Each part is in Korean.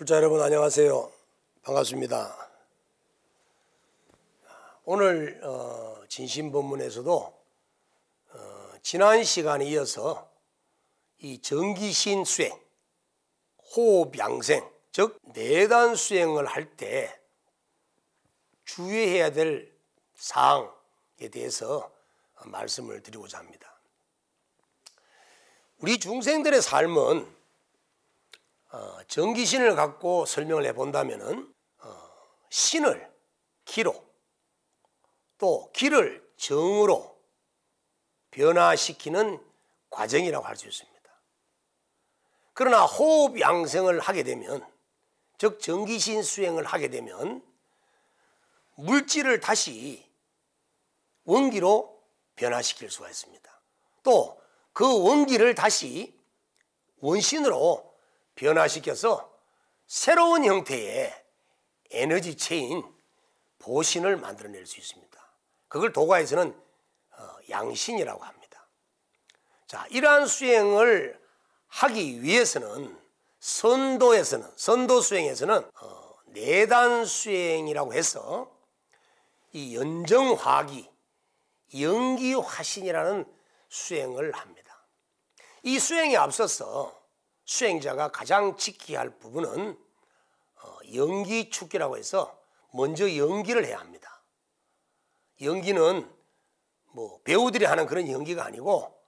불자 여러분 안녕하세요. 반갑습니다. 오늘 어, 진심 본문에서도 어, 지난 시간에 이어서 이 정기신 수행, 호흡 양생, 즉 내단 수행을 할 때 주의해야 될 사항에 대해서 말씀을 드리고자 합니다. 우리 중생들의 삶은 어, 전기신을 갖고 설명을 해본다면 어, 신을 기로 또 기를 정으로 변화시키는 과정이라고 할 수 있습니다. 그러나 호흡 양생을 하게 되면 즉 정기신 수행을 하게 되면 물질을 다시 원기로 변화시킬 수가 있습니다. 또 그 원기를 다시 원신으로 변화시켜서 새로운 형태의 에너지 체인 보신을 만들어낼 수 있습니다. 그걸 도가에서는 어, 양신이라고 합니다. 자, 이러한 수행을 하기 위해서는 선도에서는 선도 수행에서는 어, 내단 수행이라고 해서 이 연정화기 연기화신이라는 수행을 합니다. 이 수행에 앞서서 수행자가 가장 지키야할 부분은 어, 연기 축기라고 해서 먼저 연기를 해야 합니다. 연기는 뭐 배우들이 하는 그런 연기가 아니고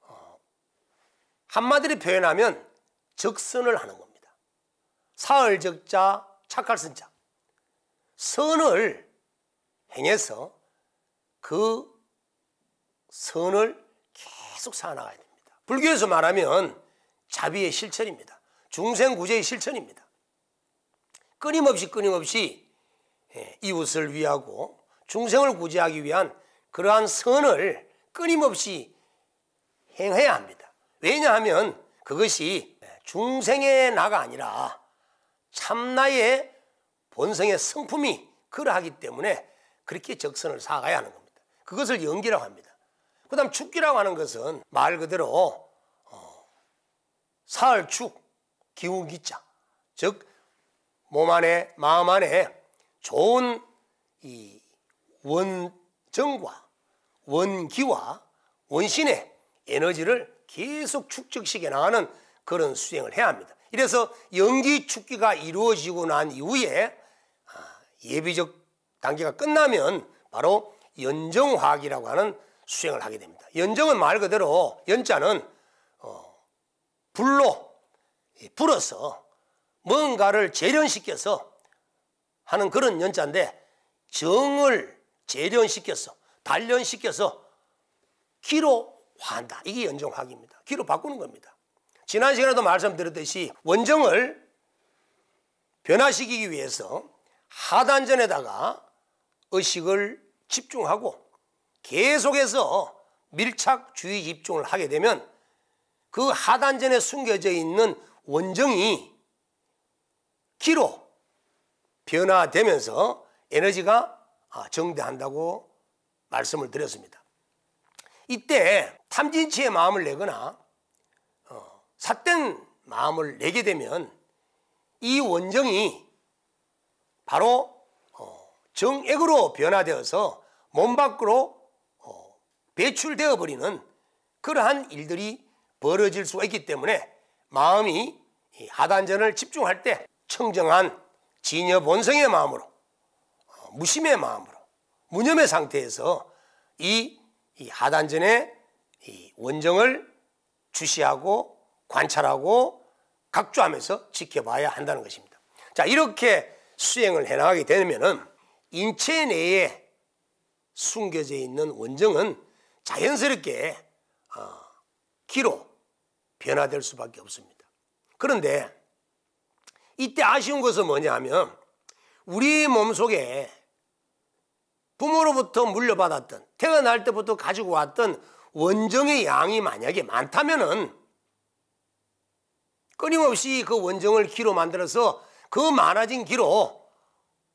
어, 한마디로 표현하면 적선을 하는 겁니다. 사흘 적자 착할 선자 선을 행해서 그 선을 계속 쌓아나가야 됩니다. 불교에서 말하면 자비의 실천입니다. 중생구제의 실천입니다. 끊임없이 끊임없이 예, 이웃을 위하고 중생을 구제하기 위한 그러한 선을 끊임없이 행해야 합니다. 왜냐하면 그것이 중생의 나가 아니라 참나의 본성의 성품이 그러하기 때문에 그렇게 적선을 사가야 하는 겁니다. 그것을 연기라고 합니다. 그 다음 축기라고 하는 것은 말 그대로 사흘축 기운기자 즉 몸 안에 마음 안에 좋은 이 원정과 원기와 원신의 에너지를 계속 축적시켜 나가는 그런 수행을 해야 합니다. 이래서 연기 축기가 이루어지고 난 이후에 아, 예비적 단계가 끝나면 바로 연정화학이라고 하는 수행을 하게 됩니다. 연정은 말 그대로 연자는 어, 불로 예, 불어서 뭔가를 재련시켜서 하는 그런 연자인데 정을 재련시켜서 단련시켜서 기로 화한다. 이게 연정학입니다. 기로 바꾸는 겁니다. 지난 시간에도 말씀드렸듯이 원정을 변화시키기 위해서 하단전에다가 의식을 집중하고 계속해서 밀착 주의 집중을 하게 되면 그 하단전에 숨겨져 있는 원정이 기로 변화되면서 에너지가 아, 정대한다고 말씀을 드렸습니다. 이때 탐진치의 마음을 내거나 어, 삿된 마음을 내게 되면 이 원정이 바로 어, 정액으로 변화되어서 몸 밖으로 어, 배출되어 버리는 그러한 일들이 벌어질 수가 있기 때문에 마음이 이 하단전을 집중할 때 청정한 진여 본성의 마음으로 어, 무심의 마음으로 무념의 상태에서 이, 이 하단전의 이 원정을 주시하고 관찰하고 각주하면서 지켜봐야 한다는 것입니다. 자 이렇게 수행을 해나가게 되면은 인체 내에 숨겨져 있는 원정은 자연스럽게 어, 기로 변화될 수밖에 없습니다. 그런데 이때 아쉬운 것은 뭐냐 하면 우리 몸속에 부모로부터 물려받았던 태어날 때부터 가지고 왔던 원정의 양이 만약에 많다면은 끊임없이 그 원정을 기로 만들어서 그 많아진 기로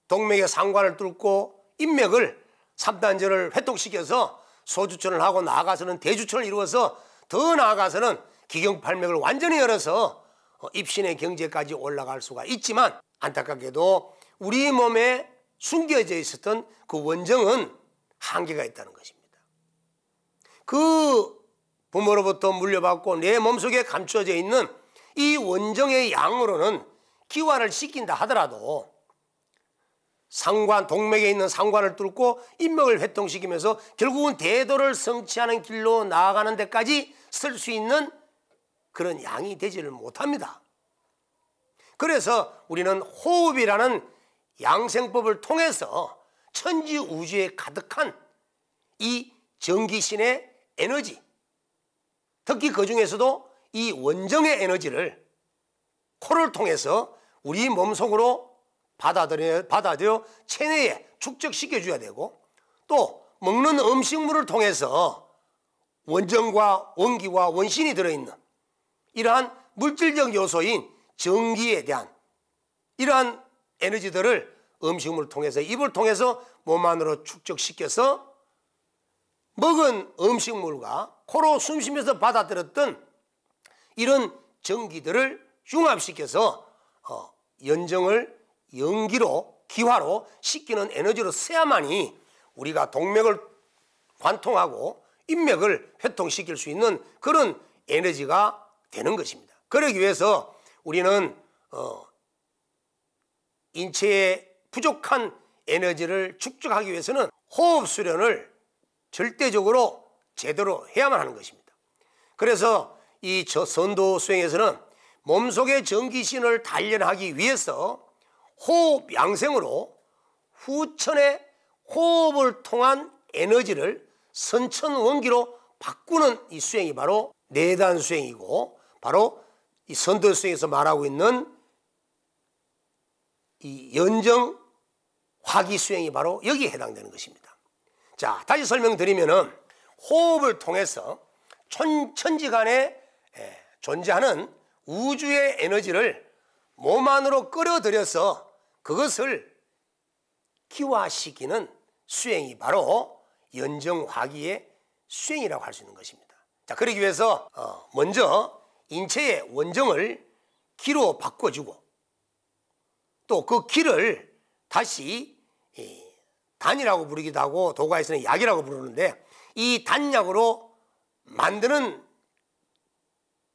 동맥의 상관을 뚫고 인맥을 3단절을 회독시켜서 소주천을 하고 나아가서는 대주천을 이루어서 더 나아가서는 기경팔맥을 완전히 열어서 어, 입신의 경제까지 올라갈 수가 있지만 안타깝게도 우리 몸에 숨겨져 있었던 그 원정은 한계가 있다는 것입니다. 그 부모로부터 물려받고 내 몸속에 감춰져 있는 이 원정의 양으로는 기화를 시킨다 하더라도 상관 동맥에 있는 상관을 뚫고 인맥을 회통시키면서 결국은 대도를 성취하는 길로 나아가는 데까지 쓸 수 있는 그런 양이 되지를 못합니다. 그래서 우리는 호흡이라는 양생법을 통해서 천지 우주에 가득한 이 전기신의 에너지 특히 그 중에서도 이 원정의 에너지를 코를 통해서 우리 몸속으로 받아들여, 받아들여 체내에 축적시켜줘야 되고 또 먹는 음식물을 통해서 원정과 원기와 원신이 들어있는 이러한 물질적 요소인 전기에 대한 이러한 에너지들을 음식물을 통해서 입을 통해서 몸 안으로 축적시켜서 먹은 음식물과 코로 숨쉬면서 받아들였던 이런 전기들을 융합시켜서 어, 연정을 연기로 기화로 시키는 에너지로 써야만이 우리가 동맥을 관통하고 인맥을 회통시킬 수 있는 그런 에너지가 되는 것입니다. 그러기 위해서 우리는 어, 인체에 부족한 에너지를 축적하기 위해서는 호흡 수련을 절대적으로 제대로 해야만 하는 것입니다. 그래서 이 선도 수행에서는 몸속의 전기신을 단련하기 위해서 호흡 양생으로 후천의 호흡을 통한 에너지를 선천원기로 바꾸는 이 수행이 바로 내단 수행이고 바로 이 선도성에서 말하고 있는 이 연정 화기 수행이 바로 여기에 해당되는 것입니다. 자, 다시 설명드리면은 호흡을 통해서 천, 지 간에 예, 존재하는 우주의 에너지를 몸 안으로 끌어들여서 그것을 기화시키는 수행이 바로 연정화기의 수행이라고 할 수 있는 것입니다. 자, 그러기 위해서 어, 먼저 인체의 원정을 기로 바꿔주고 또 그 기를 다시 단이라고 부르기도 하고 도가에서는 약이라고 부르는데 이 단약으로 만드는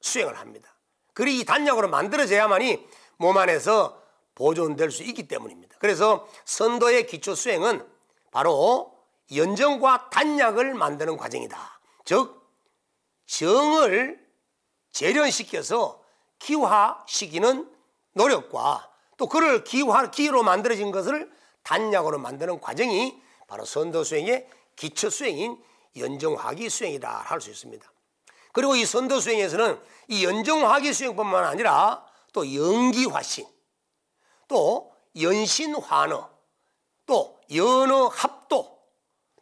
수행을 합니다. 그리 이 단약으로 만들어져야만이 몸 안에서 보존될 수 있기 때문입니다. 그래서 선도의 기초 수행은 바로 연정과 단약을 만드는 과정이다. 즉 정을 재련시켜서 기화시키는 노력과 또 그를 기화, 기로 만들어진 것을 단약으로 만드는 과정이 바로 선도 수행의 기초 수행인 연정화기 수행이라 할수 있습니다. 그리고 이 선도 수행에서는 이 연정화기 수행뿐만 아니라 또 연기화신, 또 연신환어, 또 연어합도,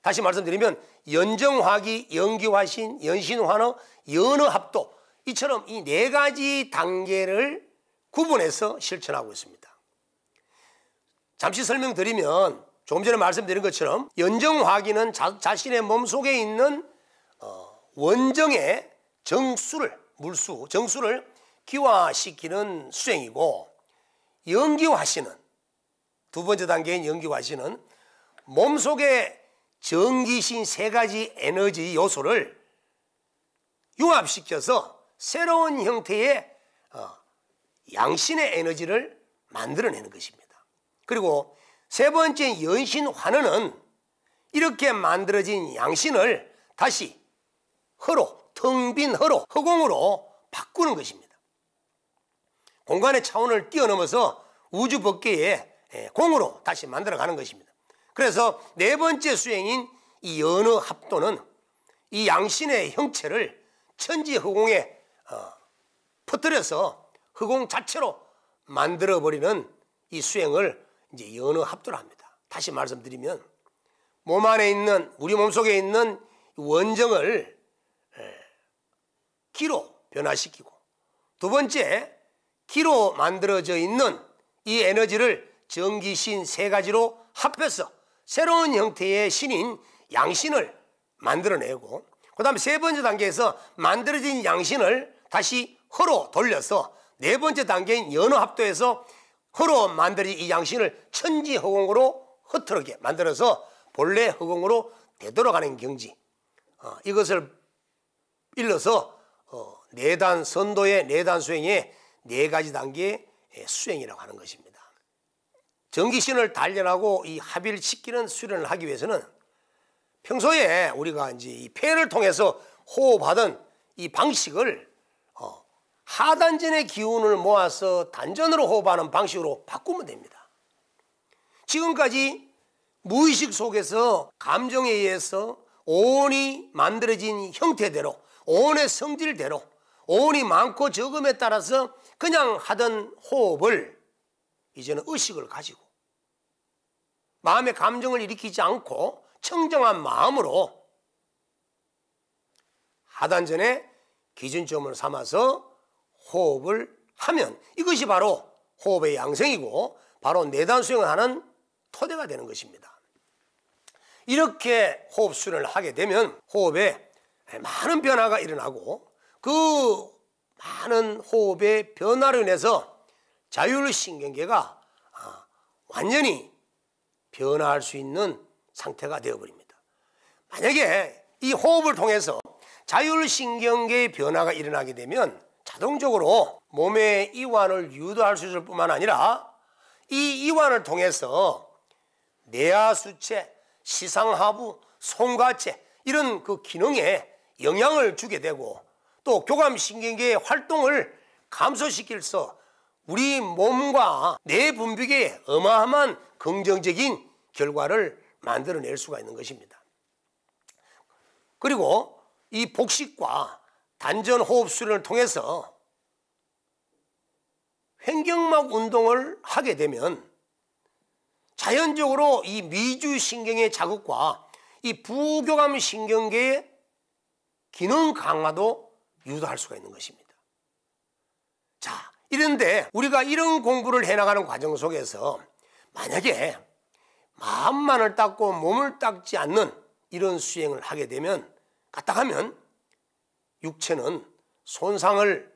다시 말씀드리면 연정화기, 연기화신, 연신환어, 연어합도 이처럼 이 네 가지 단계를 구분해서 실천하고 있습니다. 잠시 설명드리면 조금 전에 말씀드린 것처럼 연정화기는 자, 신의몸 속에 있는 어, 원정의 정수를 물수 정수를 기화시키는 수행이고 연기화시는 두 번째 단계인 연기화시는 몸 속에 전기신 세 가지 에너지 요소를 융합시켜서 새로운 형태의 어, 양신의 에너지를 만들어내는 것입니다. 그리고 세 번째 연신 환원은 이렇게 만들어진 양신을 다시 허로, 텅 빈 허로, 허공으로 바꾸는 것입니다. 공간의 차원을 뛰어넘어서 우주 법계의 예, 공으로 다시 만들어가는 것입니다. 그래서 네 번째 수행인 이 연어 합도는 이 양신의 형체를 천지 허공에 퍼뜨려서 허공 자체로 만들어버리는 이 수행을 이제 연어 합도를 합니다. 다시 말씀드리면 몸 안에 있는 우리 몸 속에 있는 원정을 기로 변화시키고 두 번째 기로 만들어져 있는 이 에너지를 전기신 세 가지로 합해서 새로운 형태의 신인 양신을 만들어내고 그 다음에 세 번째 단계에서 만들어진 양신을 다시 허로 돌려서 네 번째 단계인 연어합도에서 허로 만들어진 이 양신을 천지허공으로 흐트러게 만들어서 본래 허공으로 되돌아가는 경지 어, 이것을 일러서 어, 내단 선도의 내단 수행의 네 가지 단계의 예, 수행이라고 하는 것입니다. 정기신을 단련하고 이 합의를 시키는 수련을 하기 위해서는 평소에 우리가 이제 이 폐를 통해서 호흡하던 이 방식을 하단전의 기운을 모아서 단전으로 호흡하는 방식으로 바꾸면 됩니다. 지금까지 무의식 속에서 감정에 의해서 온이 만들어진 형태대로 온의 성질대로 온이 많고 적음에 따라서 그냥 하던 호흡을 이제는 의식을 가지고 마음의 감정을 일으키지 않고 청정한 마음으로 하단전의 기준점을 삼아서 호흡을 하면 이것이 바로 호흡의 양생이고 바로 내단 수행을 하는 토대가 되는 것입니다. 이렇게 호흡 수련을 하게 되면 호흡에 많은 변화가 일어나고 그 많은 호흡의 변화로 인해서 자율신경계가 아, 완전히 변화할 수 있는 상태가 되어버립니다. 만약에 이 호흡을 통해서 자율신경계의 변화가 일어나게 되면 자동적으로 몸의 이완을 유도할 수 있을 뿐만 아니라 이 이완을 통해서 내하수체, 시상하부, 손과체 이런 그 기능에 영향을 주게 되고 또 교감신경계의 활동을 감소시킬서 우리 몸과 뇌 분비계에 어마어마한 긍정적인 결과를 만들어낼 수가 있는 것입니다. 그리고 이 복식과 단전 호흡 수련을 통해서 횡격막 운동을 하게 되면 자연적으로 이 미주 신경의 자극과 이 부교감 신경계의 기능 강화도 유도할 수가 있는 것입니다. 자, 이런데 우리가 이런 공부를 해나가는 과정 속에서 만약에 마음만을 닦고 몸을 닦지 않는 이런 수행을 하게 되면 갔다 가면 육체는 손상을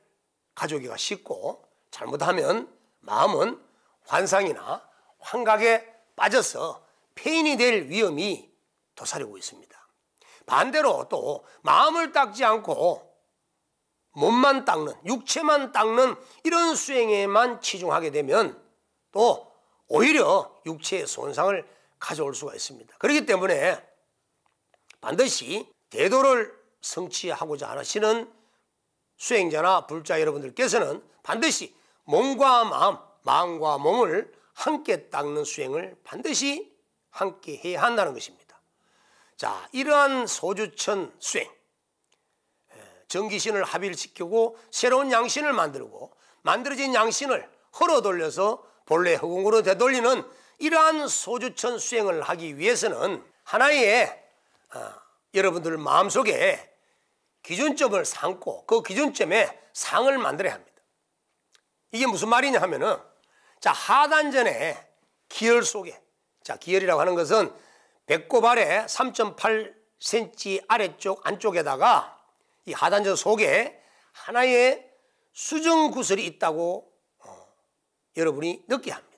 가져오기가 쉽고 잘못하면 마음은 환상이나 환각에 빠져서 폐인이 될 위험이 도사리고 있습니다. 반대로 또 마음을 닦지 않고 몸만 닦는, 육체만 닦는 이런 수행에만 치중하게 되면 또 오히려 육체의 손상을 가져올 수가 있습니다. 그렇기 때문에 반드시 대도를 성취하고자 하시는 수행자나 불자 여러분들께서는 반드시 몸과 마음, 마음과 몸을 함께 닦는 수행을 반드시 함께 해야 한다는 것입니다. 자, 이러한 소주천 수행, 정기신을 합의를 지키고 새로운 양신을 만들고 만들어진 양신을 흘러 돌려서 본래 허공으로 되돌리는 이러한 소주천 수행을 하기 위해서는 하나의 어, 여러분들 마음속에 기준점을 삼고 그 기준점에 상을 만들어야 합니다. 이게 무슨 말이냐 하면은 자 하단전에 기열 속에 자 기열이라고 하는 것은 배꼽 아래 3.8cm 아래쪽 안쪽에다가 이 하단전 속에 하나의 수정 구슬이 있다고 어, 여러분이 느끼 합니다.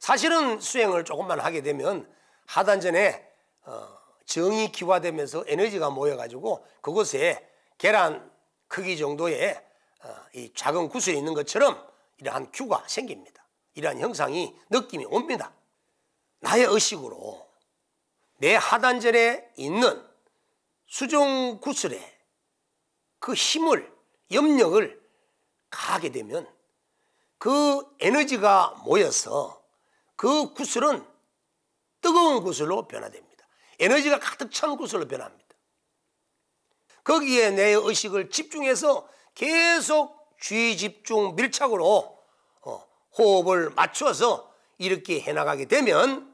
사실은 수행을 조금만 하게 되면 하단전에 어, 정이 기화되면서 에너지가 모여가지고 그곳에 계란 크기 정도의 어, 이 작은 구슬이 있는 것처럼 이러한 큐가 생깁니다. 이러한 형상이 느낌이 옵니다. 나의 의식으로 내 하단절에 있는 수종 구슬에 그 힘을 염력을 가하게 되면 그 에너지가 모여서 그 구슬은 뜨거운 구슬로 변화됩니다. 에너지가 가득 찬구으로 변합니다. 거기에 내 의식을 집중해서 계속 주의 집중 밀착으로 어, 호흡을 맞춰서 이렇게 해나가게 되면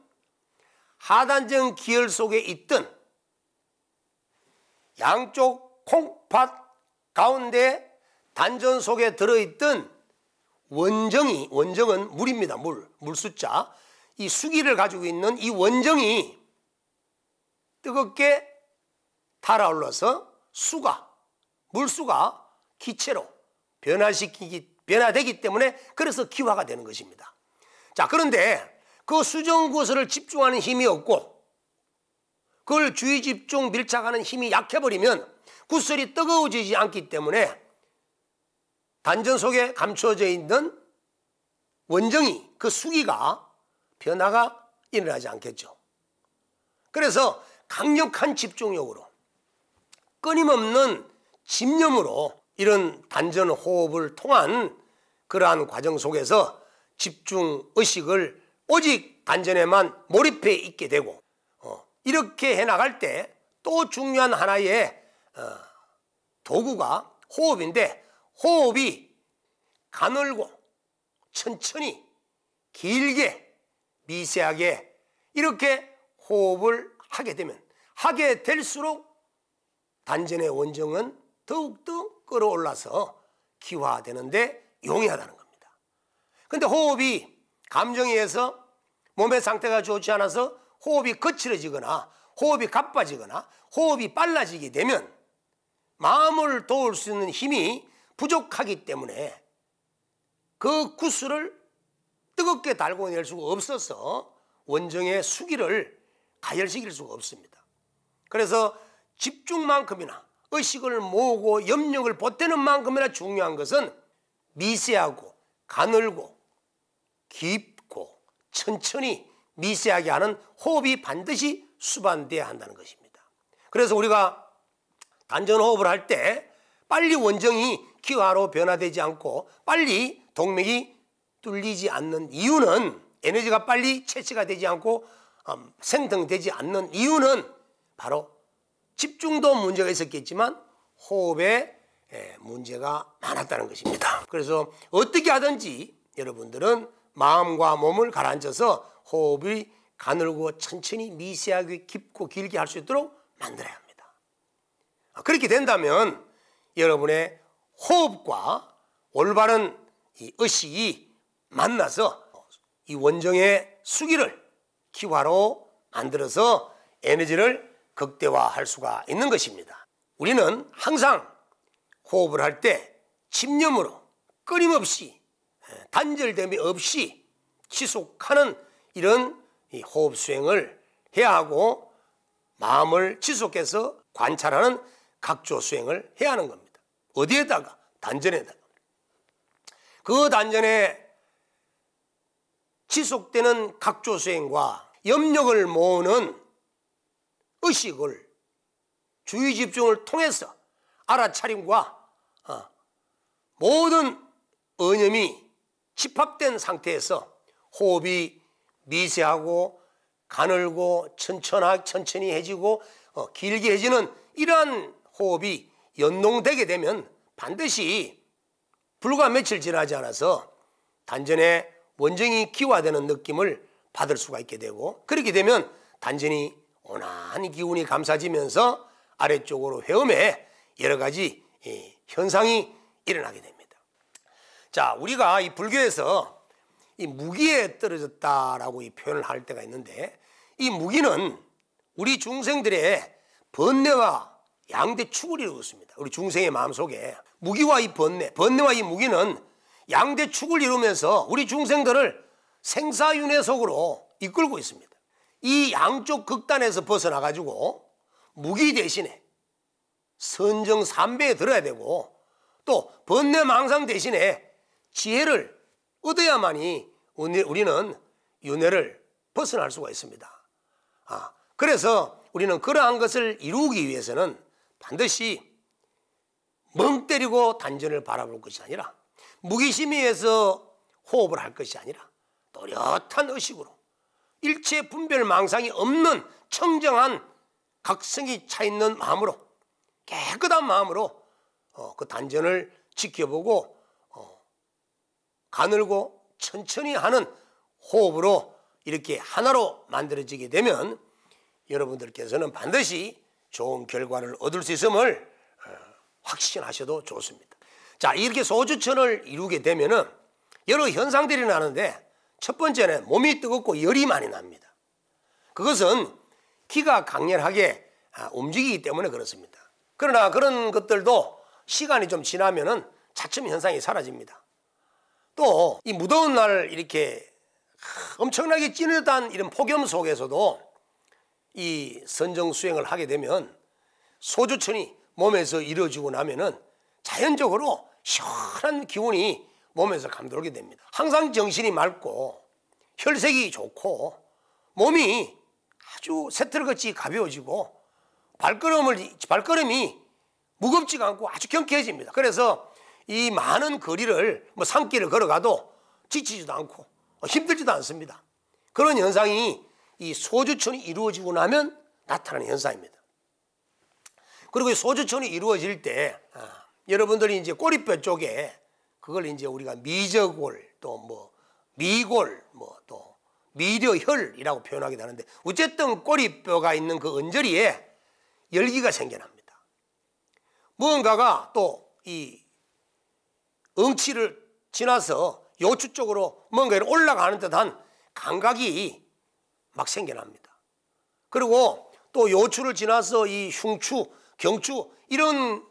하단정 기혈 속에 있던 양쪽 콩팥 가운데 단전 속에 들어있던 원정이 원정은 물입니다 물 물숫자 이 수기를 가지고 있는 이 원정이 뜨겁게 달아올라서 수가 물수가 기체로 변화시키기 변화되기 때문에 그래서 기화가 되는 것입니다. 자 그런데 그 수정구설을 집중하는 힘이 없고 그걸 주의 집중 밀착하는 힘이 약해버리면 구설이 뜨거워지지 않기 때문에 단전 속에 감춰져 있는 원정이 그 수기가 변화가 일어나지 않겠죠. 그래서 강력한 집중력으로 끊임없는 집념으로 이런 단전 호흡을 통한 그러한 과정 속에서 집중 의식을 오직 단전에만 몰입해 있게 되고 어, 이렇게 해나갈 때 또 중요한 하나의 어, 도구가 호흡인데 호흡이 가늘고 천천히 길게 미세하게 이렇게 호흡을 하게 되면 하게 될수록 단전의 원정은 더욱더 끌어올라서 기화되는데 용이하다는 겁니다. 근데 호흡이 감정에 의해서 몸의 상태가 좋지 않아서 호흡이 거칠어지거나 호흡이 가빠지거나 호흡이 빨라지게 되면 마음을 도울 수 있는 힘이 부족하기 때문에 그 구슬을 뜨겁게 달고 낼 수가 없어서 원정의 수기를 가열시킬 수가 없습니다. 그래서 집중만큼이나 의식을 모으고 염력을 보태는 만큼이나 중요한 것은 미세하고 가늘고 깊고 천천히 미세하게 하는 호흡이 반드시 수반되어야 한다는 것입니다. 그래서 우리가 단전호흡을 할 때 빨리 원정이 기화로 변화되지 않고 빨리 동맥이 뚫리지 않는 이유는 에너지가 빨리 채취가 되지 않고 음, 생성되지 않는 이유는 바로 집중도 문제가 있었겠지만 호흡에 예, 문제가 많았다는 것입니다. 그래서 어떻게 하든지 여러분들은 마음과 몸을 가라앉혀서 호흡이 가늘고 천천히 미세하게 깊고 길게 할 수 있도록 만들어야 합니다. 아, 그렇게 된다면 여러분의 호흡과 올바른 이 의식이 만나서 이 원정의 수기를 기화로 만들어서 에너지를 극대화할 수가 있는 것입니다. 우리는 항상 호흡을 할때 집념으로 끊임없이 예, 단절됨이 없이 지속하는 이런 호흡 수행을 해야 하고 마음을 지속해서 관찰하는 각조 수행을 해야 하는 겁니다. 어디에다가? 단전에다가. 그 단전에 지속되는 각조 수행과 염력을 모으는 의식을 주의 집중을 통해서 알아차림과 어, 모든 언념이 집합된 상태에서 호흡이 미세하고 가늘고 천천하, 천천히 해지고 어, 길게 해지는 이러한 호흡이 연동되게 되면 반드시 불과 며칠 지나지 않아서 단전에 원정이 기화되는 느낌을 받을 수가 있게 되고 그렇게 되면 단전이 온화한 기운이 감싸지면서 아래쪽으로 회음에 여러 가지 현상이 일어나게 됩니다. 자, 우리가 이 불교에서 이 무기에 떨어졌다라고 이 표현을 할 때가 있는데 이 무기는 우리 중생들의 번뇌와 양대 축을 이루고 습니다 우리 중생의 마음속에 무기와 이 번뇌, 번뇌와 이 무기는 양대 축을 이루면서 우리 중생들을 생사윤회 속으로 이끌고 있습니다. 이 양쪽 극단에서 벗어나가지고 무기 대신에 선정 삼배에 들어야 되고 또 번뇌망상 대신에 지혜를 얻어야만이 우리는 윤회를 벗어날 수가 있습니다. 아, 그래서 우리는 그러한 것을 이루기 위해서는 반드시 멍 때리고 단전을 바라볼 것이 아니라 무기심에 의해서 호흡을 할 것이 아니라 또렷한 의식으로 일체 분별 망상이 없는 청정한 각성이 차 있는 마음으로 깨끗한 마음으로 어, 그 단전을 지켜보고 어, 가늘고 천천히 하는 호흡으로 이렇게 하나로 만들어지게 되면 여러분들께서는 반드시 좋은 결과를 얻을 수 있음을 어, 확신하셔도 좋습니다. 자, 이렇게 소주천을 이루게 되면은 여러 현상들이 나는데 첫 번째는 몸이 뜨겁고 열이 많이 납니다. 그것은 기가 강렬하게 아, 움직이기 때문에 그렇습니다. 그러나 그런 것들도 시간이 좀 지나면은 차츰 현상이 사라집니다. 또 이 무더운 날 이렇게 엄청나게 찌듯한 이런 폭염 속에서도 이 선정 수행을 하게 되면 소주천이 몸에서 이루어지고 나면은 자연적으로 시원한 기운이 몸에서 감돌게 됩니다. 항상 정신이 맑고 혈색이 좋고 몸이 아주 새털같이 가벼워지고 발걸음을, 발걸음이 무겁지가 않고 아주 경쾌해집니다. 그래서 이 많은 거리를 뭐 산길을 걸어가도 지치지도 않고 어, 힘들지도 않습니다. 그런 현상이 이 소주천이 이루어지고 나면 나타나는 현상입니다. 그리고 이 소주천이 이루어질 때 아, 여러분들이 이제 꼬리뼈 쪽에 그걸 이제 우리가 미적골또 뭐 미골 뭐 또 미려혈이라고 표현하기도 하는데 어쨌든 꼬리뼈가 있는 그 언저리에 열기가 생겨납니다. 무언가가 또 이 응치를 지나서 요추 쪽으로 뭔가 이 올라가는 듯한 감각이 막 생겨납니다. 그리고 또 요추를 지나서 이 흉추, 경추 이런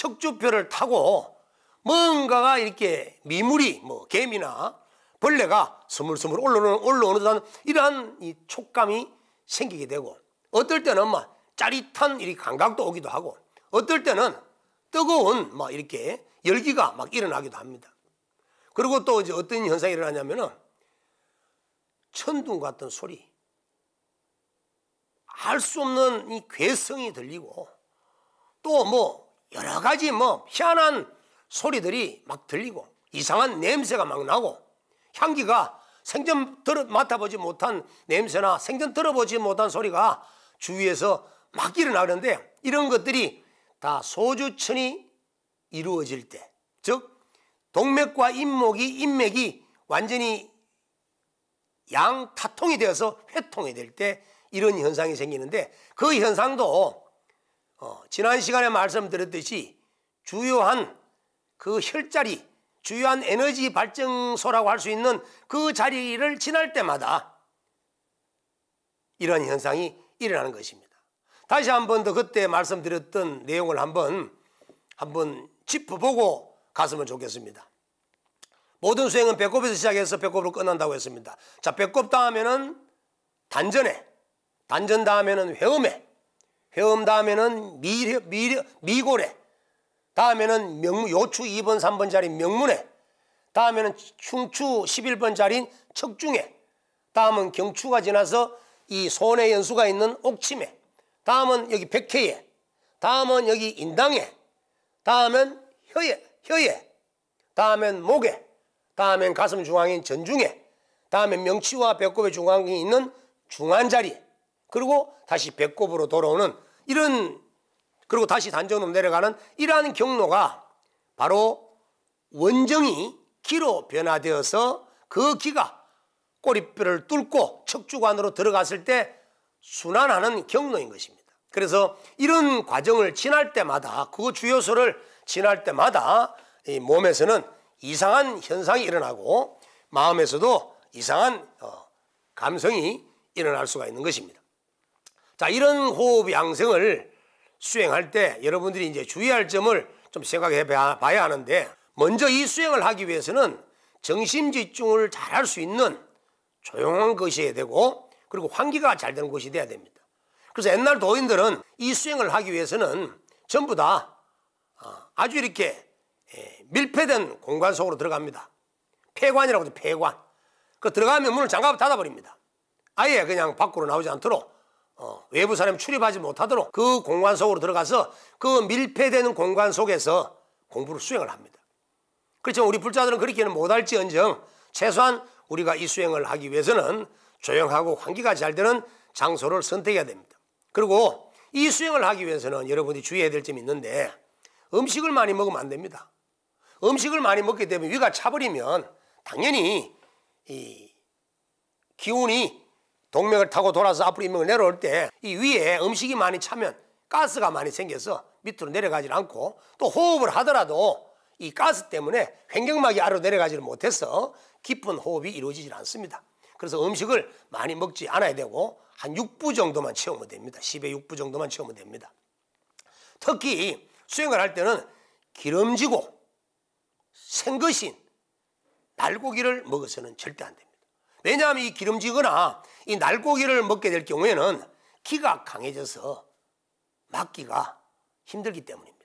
척추뼈를 타고 뭔가가 이렇게 미물이 뭐 개미나 벌레가 스물스물 올라오는 올라오는 듯한 이러한 이 촉감이 생기게 되고 어떨 때는 막 짜릿한 이 감각도 오기도 하고 어떨 때는 뜨거운 막 이렇게 열기가 막 일어나기도 합니다. 그리고 또 이제 어떤 현상이 일어나냐면은 천둥 같은 소리 알수 없는 이 괴성이 들리고 또뭐 여러 가지 뭐 희한한 소리들이 막 들리고 이상한 냄새가 막 나고 향기가 생전 들어, 맡아보지 못한 냄새나 생전 들어보지 못한 소리가 주위에서 막 일어나는데 이런 것들이 다 소주천이 이루어질 때, 즉 동맥과 인목이 인맥이 완전히 양타통이 되어서 회통이 될 때 이런 현상이 생기는데 그 현상도 어, 지난 시간에 말씀드렸듯이 주요한 그 혈자리, 주요한 에너지 발전소라고 할 수 있는 그 자리를 지날 때마다 이런 현상이 일어나는 것입니다. 다시 한 번 더 그때 말씀드렸던 내용을 한번 한번 짚어보고 갔으면 좋겠습니다. 모든 수행은 배꼽에서 시작해서 배꼽으로 끝난다고 했습니다. 자, 배꼽 다음에는 단전에, 단전 다음에는 회음에, 회음 다음에는 미, 미, 미고래. 다음에는 명, 요추 2번, 3번 자리 명문에. 다음에는 충추 11번 자리인 척중에. 다음은 경추가 지나서 이 손의 연수가 있는 옥침에. 다음은 여기 백회에. 다음은 여기 인당에. 다음은 혀에, 혀에. 다음엔 목에. 다음엔 가슴 중앙인 전중에. 다음엔 명치와 배꼽의 중앙에 있는 중안 자리. 그리고 다시 배꼽으로 돌아오는 이런 그리고 다시 단전으로 내려가는 이러한 경로가 바로 원정이 기로 변화되어서 그 기가 꼬리뼈를 뚫고 척주관으로 들어갔을 때 순환하는 경로인 것입니다. 그래서 이런 과정을 지날 때마다 그 주요소를 지날 때마다 이 몸에서는 이상한 현상이 일어나고 마음에서도 이상한 어, 감성이 일어날 수가 있는 것입니다. 자, 이런 호흡 양성을 수행할 때 여러분들이 이제 주의할 점을 좀 생각해 봐야 하는데 먼저 이 수행을 하기 위해서는 정신 집중을 잘 할 수 있는 조용한 것이어야 되고 그리고 환기가 잘 되는 것이 돼야 됩니다. 그래서 옛날 도인들은 이 수행을 하기 위해서는 전부 다 아, 아주 이렇게 예, 밀폐된 공간 속으로 들어갑니다. 폐관이라고 하죠. 폐관. 그 들어가면 문을 잠가 닫아버립니다. 아예 그냥 밖으로 나오지 않도록 어, 외부 사람 출입하지 못하도록 그 공간 속으로 들어가서 그 밀폐되는 공간 속에서 공부를 수행을 합니다. 그렇지만 우리 불자들은 그렇게는 못할지언정 최소한 우리가 이 수행을 하기 위해서는 조용하고 환기가 잘 되는 장소를 선택해야 됩니다. 그리고 이 수행을 하기 위해서는 여러분이 주의해야 될 점이 있는데 음식을 많이 먹으면 안 됩니다. 음식을 많이 먹게 되면 위가 차버리면 당연히 이 기운이 동맥을 타고 돌아서 앞으로 인맥을 내려올 때 이 위에 음식이 많이 차면 가스가 많이 생겨서 밑으로 내려가지 않고 또 호흡을 하더라도 이 가스 때문에 횡격막이 아래로 내려가지를 못해서 깊은 호흡이 이루어지질 않습니다. 그래서 음식을 많이 먹지 않아야 되고 한 6부 정도만 채우면 됩니다. 10에 6부 정도만 채우면 됩니다. 특히 수행을할 때는 기름지고 생것인 날고기를 먹어서는 절대 안 됩니다. 왜냐하면 이 기름지거나 이 날고기를 먹게 될 경우에는 기가 강해져서 막기가 힘들기 때문입니다.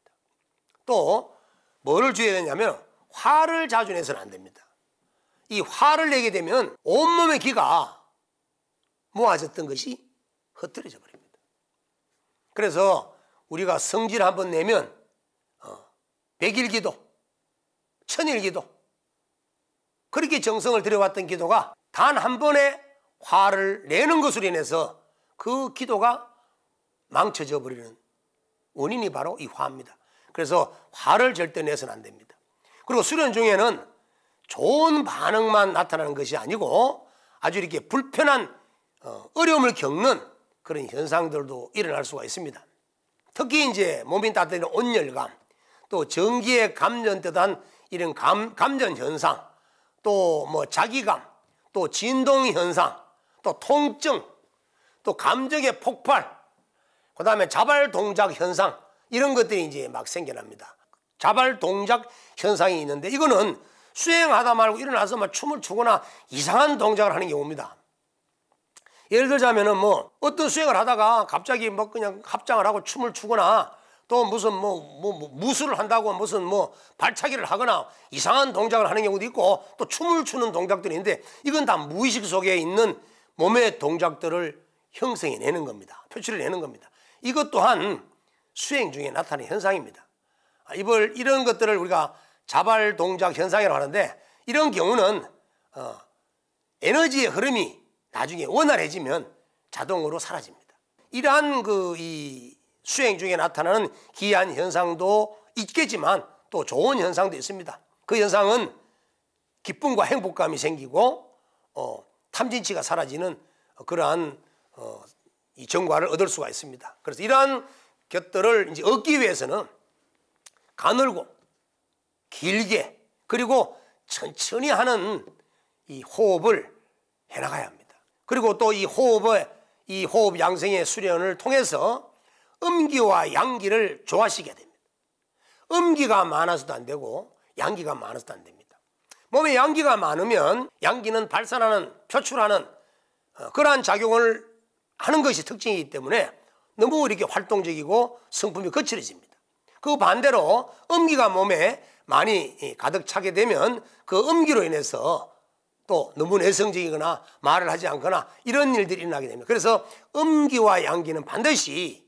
또 뭐를 주야 되냐면 화를 자주 내서는 안 됩니다. 이 화를 내게 되면 온몸의 기가 모아졌던 것이 흩어져 버립니다. 그래서 우리가 성질 한번 내면 어, 백일기도, 천일기도 그렇게 정성을 들여왔던 기도가 단 한 번의 화를 내는 것으로 인해서 그 기도가 망쳐져 버리는 원인이 바로 이 화입니다. 그래서 화를 절대 내서는 안 됩니다. 그리고 수련 중에는 좋은 반응만 나타나는 것이 아니고 아주 이렇게 불편한 어, 어려움을 겪는 그런 현상들도 일어날 수가 있습니다. 특히 이제 몸이 따뜻해 온열감, 또 전기에 감전되던 이런 감, 감전 현상, 또 뭐 자기감, 또 진동 현상, 또 통증, 또 감정의 폭발, 그 다음에 자발 동작 현상 이런 것들이 이제 막 생겨납니다. 자발 동작 현상이 있는데 이거는 수행하다 말고 일어나서 막 춤을 추거나 이상한 동작을 하는 경우입니다. 예를 들자면뭐 어떤 수행을 하다가 갑자기 뭐 그냥 합장을 하고 춤을 추거나 또 무슨 뭐, 뭐, 뭐 무술을 한다고 무슨 뭐 발차기를 하거나 이상한 동작을 하는 경우도 있고 또 춤을 추는 동작들이 있는데 이건 다 무의식 속에 있는 몸의 동작들을 형성해내는 겁니다. 표출을 내는 겁니다. 이것 또한 수행 중에 나타나는 현상입니다. 아, 이걸 이런 것들을 우리가 자발 동작 현상이라고 하는데 이런 경우는 어, 에너지의 흐름이 나중에 원활해지면 자동으로 사라집니다. 이러한 그 이 수행 중에 나타나는 기이한 현상도 있겠지만 또 좋은 현상도 있습니다. 그 현상은 기쁨과 행복감이 생기고 어, 탐진치가 사라지는 그러한 어, 이 정과를 얻을 수가 있습니다. 그래서 이러한 것들을 이제 얻기 위해서는 가늘고 길게 그리고 천천히 하는 이 호흡을 해나가야 합니다. 그리고 또 이 호흡의 이 호흡 양생의 수련을 통해서 음기와 양기를 조화시켜야 됩니다. 음기가 많아서도 안 되고 양기가 많아서도 안 됩니다. 몸에 양기가 많으면 양기는 발산하는 표출하는 어, 그러한 작용을 하는 것이 특징이기 때문에 너무 이렇게 활동적이고 성품이 거칠어집니다. 그 반대로 음기가 몸에 많이 가득 차게 되면 그 음기로 인해서 또 너무 내성적이거나 말을 하지 않거나 이런 일들이 일어나게 됩니다. 그래서 음기와 양기는 반드시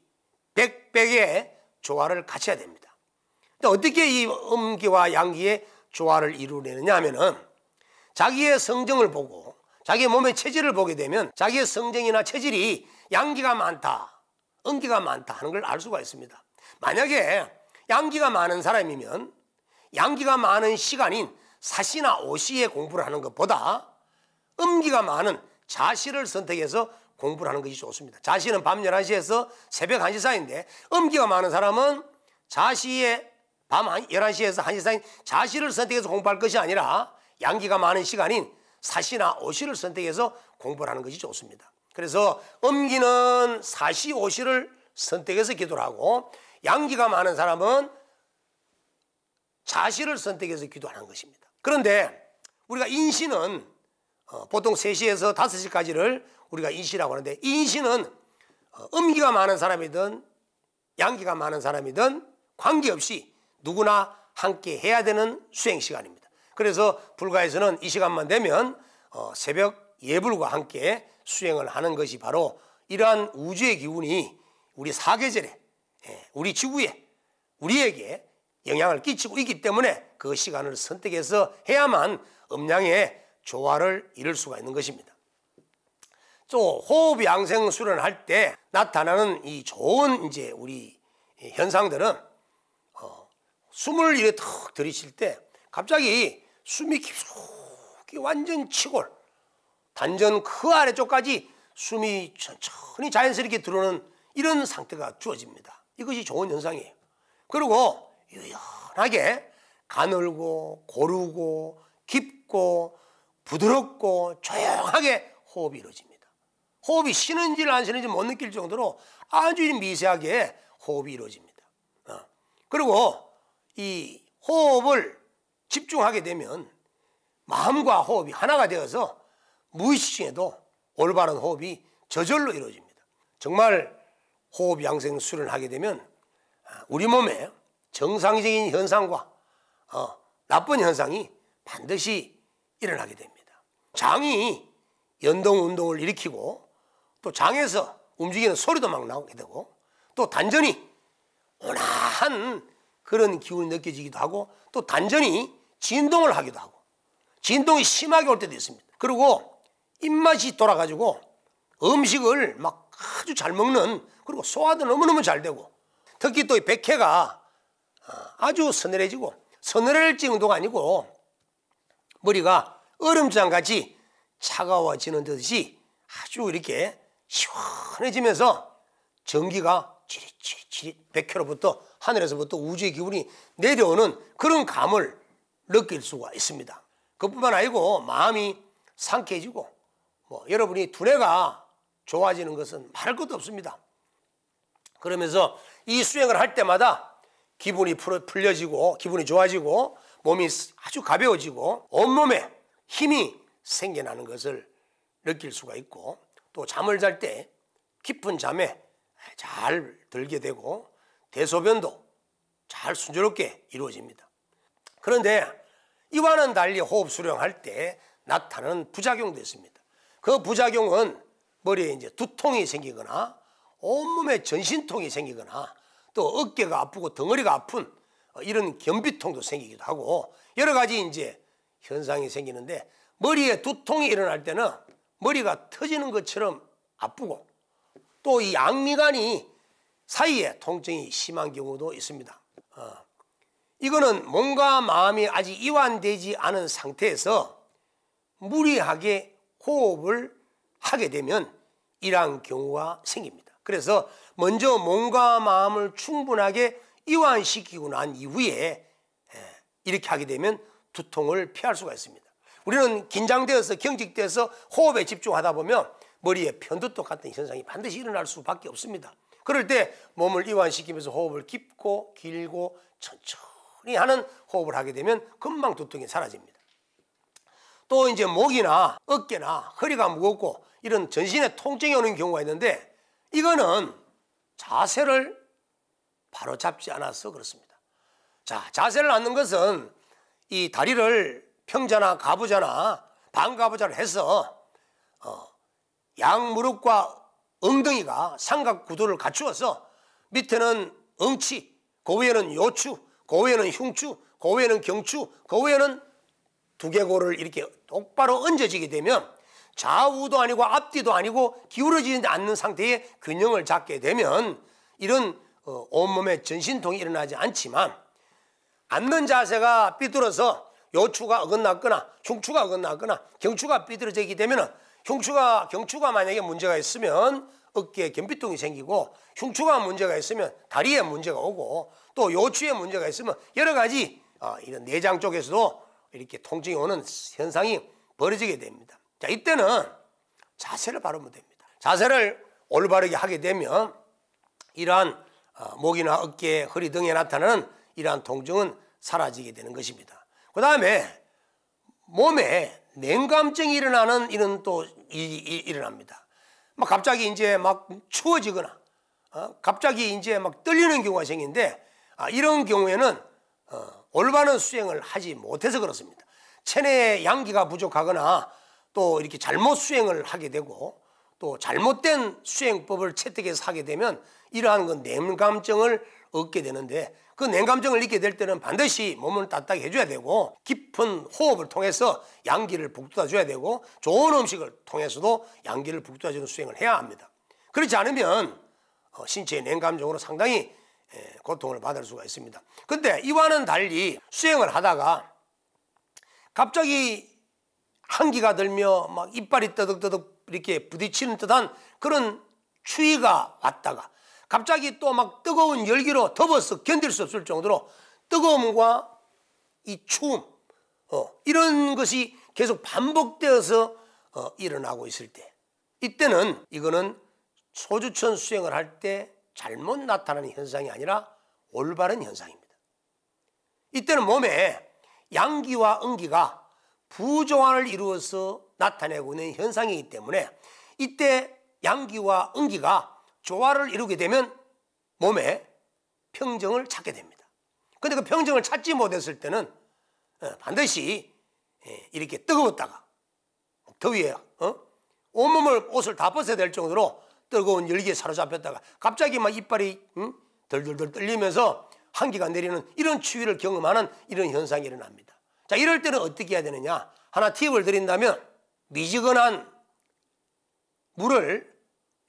백백의 조화를 갖춰야 됩니다. 어떻게 이 음기와 양기의 조화를 이루느냐 하면은 자기의 성정을 보고 자기의 몸의 체질을 보게 되면 자기의 성정이나 체질이 양기가 많다, 음기가 많다 하는 걸 알 수가 있습니다. 만약에 양기가 많은 사람이면 양기가 많은 시간인 사시나 오시에 공부를 하는 것보다 음기가 많은 자시를 선택해서 공부를 하는 것이 좋습니다. 자시는 밤 11시에서 새벽 1시 사이인데 음기가 많은 사람은 자시에 밤 11시에서 1시 사이 자시를 선택해서 공부할 것이 아니라 양기가 많은 시간인 사시나 오시를 선택해서 공부를 하는 것이 좋습니다. 그래서 음기는 사시 오시를 선택해서 기도를 하고 양기가 많은 사람은 자시를 선택해서 기도하는 것입니다. 그런데 우리가 인시는 어, 보통 3시에서 5시까지를 우리가 인시라고 하는데 인시는 어, 음기가 많은 사람이든 양기가 많은 사람이든 관계없이 누구나 함께 해야 되는 수행 시간입니다. 그래서 불가에서는 이 시간만 되면 어, 새벽 예불과 함께 수행을 하는 것이 바로 이러한 우주의 기운이 우리 사계절에 예, 우리 지구에 우리에게 영향을 끼치고 있기 때문에 그 시간을 선택해서 해야만 음양의 조화를 이룰 수가 있는 것입니다. 또 호흡 양생 수련할 때 나타나는 이 좋은 이제 우리 현상들은 숨을 이래 턱 들이실 때 갑자기 숨이 깊숙이 완전 치골 단전 그 아래쪽까지 숨이 천천히 자연스럽게 들어오는 이런 상태가 주어집니다. 이것이 좋은 현상이에요. 그리고 유연하게 가늘고 고르고 깊고 부드럽고 조용하게 호흡이 이루어집니다. 호흡이 쉬는지안 쉬는지 못 느낄 정도로 아주 미세하게 호흡이 이루어집니다. 어. 그리고 이 호흡을 집중하게 되면 마음과 호흡이 하나가 되어서 무의식 중에도 올바른 호흡이 저절로 이루어집니다. 정말 호흡 양생 수련 하게 되면 아, 우리 몸에 정상적인 현상과 어, 나쁜 현상이 반드시 일어나게 됩니다. 장이 연동 운동을 일으키고 또 장에서 움직이는 소리도 막 나오게 되고 또 단전이 온화한 그런 기운이 느껴지기도 하고 또 단전이 진동을 하기도 하고 진동이 심하게 올 때도 있습니다. 그리고 입맛이 돌아가지고 음식을 막 아주 잘 먹는 그리고 소화도 너무너무 잘 되고 특히 또 백해가 어, 아주 서늘해지고 서늘할 정도가 아니고 머리가 얼음장같이 차가워지는 듯이 아주 이렇게 시원해지면서 전기가 지릿지릿지릿 백해로부터 하늘에서부터 우주의 기운이 내려오는 그런 감을 느낄 수가 있습니다. 그뿐만 아니고 마음이 상쾌해지고 뭐 여러분이 두뇌가 좋아지는 것은 말할 것도 없습니다. 그러면서 이 수행을 할 때마다 기분이 풀려지고 기분이 좋아지고 몸이 아주 가벼워지고 온몸에 힘이 생겨나는 것을 느낄 수가 있고 또 잠을 잘 때 깊은 잠에 잘 들게 되고 대소변도 잘 순조롭게 이루어집니다. 그런데 이와는 달리 호흡 수령할 때 나타나는 부작용도 있습니다. 그 부작용은 머리에 이제 두통이 생기거나 온몸에 전신통이 생기거나 또 어깨가 아프고 덩어리가 아픈 이런 겸비통도 생기기도 하고 여러 가지 이제 현상이 생기는데 머리에 두통이 일어날 때는 머리가 터지는 것처럼 아프고 또 이 양미간이 사이에 통증이 심한 경우도 있습니다. 어. 이거는 몸과 마음이 아직 이완되지 않은 상태에서 무리하게 호흡을 하게 되면 이러한 경우가 생깁니다. 그래서 먼저 몸과 마음을 충분하게 이완시키고 난 이후에 이렇게 하게 되면 두통을 피할 수가 있습니다. 우리는 긴장되어서 경직돼서 호흡에 집중하다 보면 머리에 편두통 같은 현상이 반드시 일어날 수밖에 없습니다. 그럴 때 몸을 이완시키면서 호흡을 깊고 길고 천천히 하는 호흡을 하게 되면 금방 두통이 사라집니다. 또 이제 목이나 어깨나 허리가 무겁고 이런 전신에 통증이 오는 경우가 있는데 이거는 자세를 바로 잡지 않아서 그렇습니다. 자, 자세를 않는 것은 이 다리를 평자나 가부자나 반가부자를 해서 어, 양 무릎과 엉덩이가 삼각 구도를 갖추어서 밑에는 엉치, 그 위에는 요추, 그 위에는 흉추, 그 위에는 경추, 그 위에는 두개골을 이렇게 똑바로 얹어지게 되면 좌우도 아니고 앞뒤도 아니고 기울어지지 않는 상태의 균형을 잡게 되면 이런 어, 온몸에 전신통이 일어나지 않지만 앉는 자세가 삐뚤어서 요추가 어긋났거나 흉추가 어긋났거나 경추가 삐뚤어지게 되면 흉추가 경추가 만약에 문제가 있으면 어깨에 견비통이 생기고 흉추가 문제가 있으면 다리에 문제가 오고 또 요추에 문제가 있으면 여러 가지 어, 이런 내장 쪽에서도 이렇게 통증이 오는 현상이 벌어지게 됩니다. 자 이때는 자세를 바르면 됩니다. 자세를 올바르게 하게 되면 이러한 어, 목이나 어깨, 허리 등에 나타나는 이러한 통증은 사라지게 되는 것입니다. 그 다음에 몸에 냉감증이 일어나는 이런 또 이, 이, 일어납니다. 막 갑자기 이제 막 추워지거나 어? 갑자기 이제 막 떨리는 경우가 생긴데 아, 이런 경우에는 어, 올바른 수행을 하지 못해서 그렇습니다. 체내의 양기가 부족하거나 또 이렇게 잘못 수행을 하게 되고 또 잘못된 수행법을 채택해서 하게 되면 이러한 그 냉감증을 얻게 되는데 그 냉감정을 느끼게 될 때는 반드시 몸을 따뜻하게 해줘야 되고 깊은 호흡을 통해서 양기를 북돋아줘야 되고 좋은 음식을 통해서도 양기를 북돋아주는 수행을 해야 합니다. 그렇지 않으면 어, 신체의 냉감정으로 상당히 고통을 받을 수가 있습니다. 근데 이와는 달리 수행을 하다가 갑자기 한기가 들며 막 이빨이 떠덕떠덕 이렇게 부딪히는 듯한 그런 추위가 왔다가 갑자기 또 막 뜨거운 열기로 덮어서 견딜 수 없을 정도로 뜨거움과 이 추움 어, 이런 것이 계속 반복되어서 어, 일어나고 있을 때 이때는 이거는 소주천 수행을 할 때 잘못 나타나는 현상이 아니라 올바른 현상입니다. 이때는 몸에 양기와 음기가 부조화를 이루어서 나타내고 있는 현상이기 때문에 이때 양기와 음기가 조화를 이루게 되면 몸에 평정을 찾게 됩니다. 근데 그 평정을 찾지 못했을 때는 어, 반드시 예, 이렇게 뜨거웠다가 더위에 어? 온몸을 옷을 다 벗어야 될 정도로 뜨거운 열기에 사로잡혔다가 갑자기 막 이빨이 응? 음? 덜덜덜 떨리면서 한기가 내리는 이런 추위를 경험하는 이런 현상이 일어납니다. 자 이럴 때는 어떻게 해야 되느냐 하나 팁을 드린다면 미지근한 물을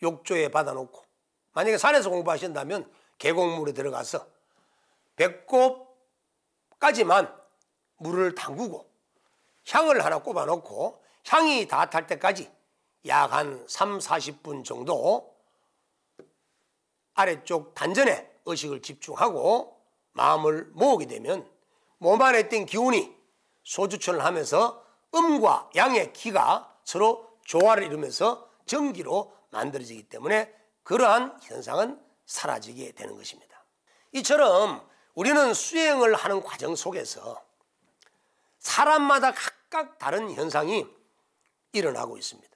욕조에 받아놓고 만약에 산에서 공부하신다면 계곡물에 들어가서 배꼽까지만 물을 담그고 향을 하나 꼽아 놓고 향이 다 탈 때까지 약 한 3, 40분 정도 아래쪽 단전에 의식을 집중하고 마음을 모으게 되면 몸 안에 있던 기운이 소주천을 하면서 음과 양의 기가 서로 조화를 이루면서 전기로 만들어지기 때문에 그러한 현상은 사라지게 되는 것입니다. 이처럼 우리는 수행을 하는 과정 속에서 사람마다 각각 다른 현상이 일어나고 있습니다.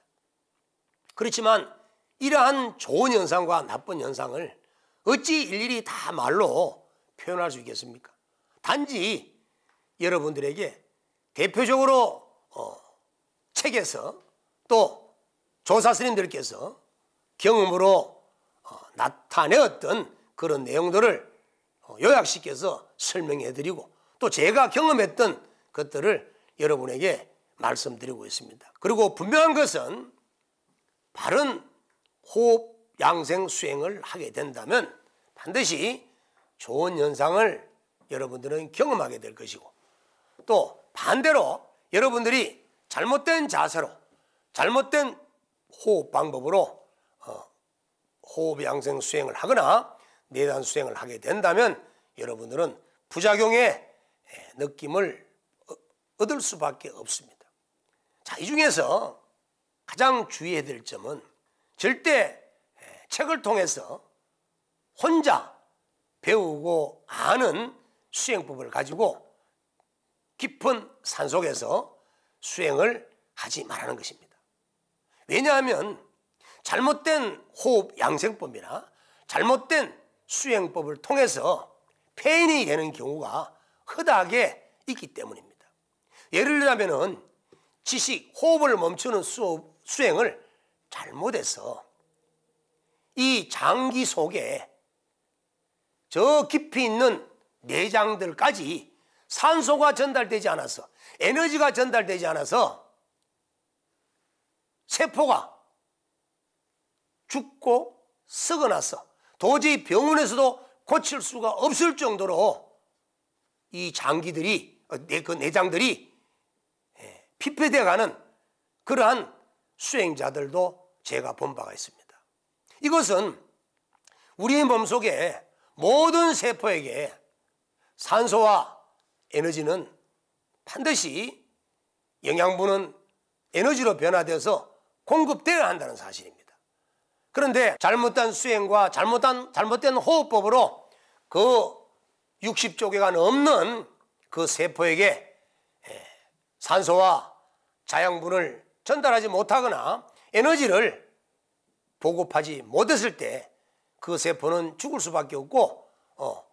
그렇지만 이러한 좋은 현상과 나쁜 현상을 어찌 일일이 다 말로 표현할 수 있겠습니까? 단지 여러분들에게 대표적으로 어, 책에서 또 조사 스님들께서 경험으로 나타내었던 그런 내용들을 어, 요약시켜서 설명해드리고 또 제가 경험했던 것들을 여러분에게 말씀드리고 있습니다. 그리고 분명한 것은 바른 호흡 양생 수행을 하게 된다면 반드시 좋은 현상을 여러분들은 경험하게 될 것이고 또 반대로 여러분들이 잘못된 자세로 잘못된 호흡 방법으로 호흡 양생 수행을 하거나 내단 수행을 하게 된다면 여러분들은 부작용의 예, 느낌을 얻을 수밖에 없습니다. 자, 이 중에서 가장 주의해야 될 점은 절대 예, 책을 통해서 혼자 배우고 아는 수행법을 가지고 깊은 산속에서 수행을 하지 말라는 것입니다. 왜냐하면 잘못된 호흡 양생법이나 잘못된 수행법을 통해서 폐인이 되는 경우가 허다하게 있기 때문입니다. 예를 들자면은 지식, 호흡을 멈추는 수 수행을 잘못해서 이 장기 속에 저 깊이 있는 내장들까지 산소가 전달되지 않아서 에너지가 전달되지 않아서 세포가 죽고 썩어나서 도저히 병원에서도 고칠 수가 없을 정도로 이 장기들이 어, 그 내장들이 예, 피폐되어가는 그러한 수행자들도 제가 본 바가 있습니다. 이것은 우리의 몸 속에 모든 세포에게 산소와 에너지는 반드시 영양분은 에너지로 변화되어서 공급되어야 한다는 사실입니다. 그런데 잘못된 수행과 잘못한, 잘못된 호흡법으로 그 60조개가 넘는 그 세포에게 예, 산소와 자양분을 전달하지 못하거나 에너지를 보급하지 못했을 때 그 세포는 죽을 수밖에 없고 어,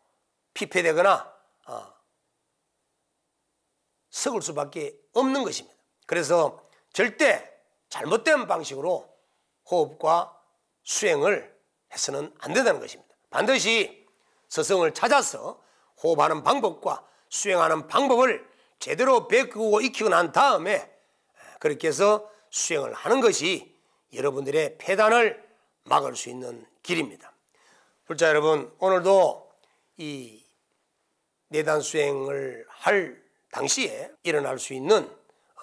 피폐되거나 어, 썩을 수밖에 없는 것입니다. 그래서 절대 잘못된 방식으로 호흡과 수행을 해서는 안 된다는 것입니다. 반드시 스승을 찾아서 호흡하는 방법과 수행하는 방법을 제대로 베끼고 익히고 난 다음에 그렇게 해서 수행을 하는 것이 여러분들의 폐단을 막을 수 있는 길입니다. 둘째 여러분 오늘도 이 내단 수행을 할 당시에 일어날 수 있는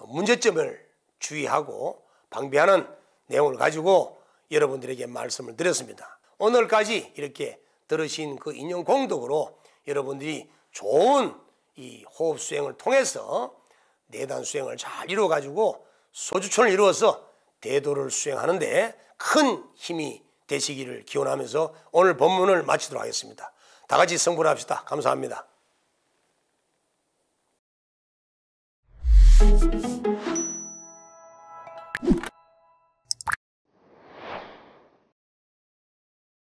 문제점을 주의하고 방비하는 내용을 가지고 여러분들에게 말씀을 드렸습니다. 오늘까지 이렇게 들으신 그 인용 공덕으로 여러분들이 좋은 이 호흡 수행을 통해서 내단 수행을 잘 이루어 가지고 소주촌을 이루어서 대도를 수행하는데 큰 힘이 되시기를 기원하면서 오늘 본문을 마치도록 하겠습니다. 다 같이 성를합시다 감사합니다.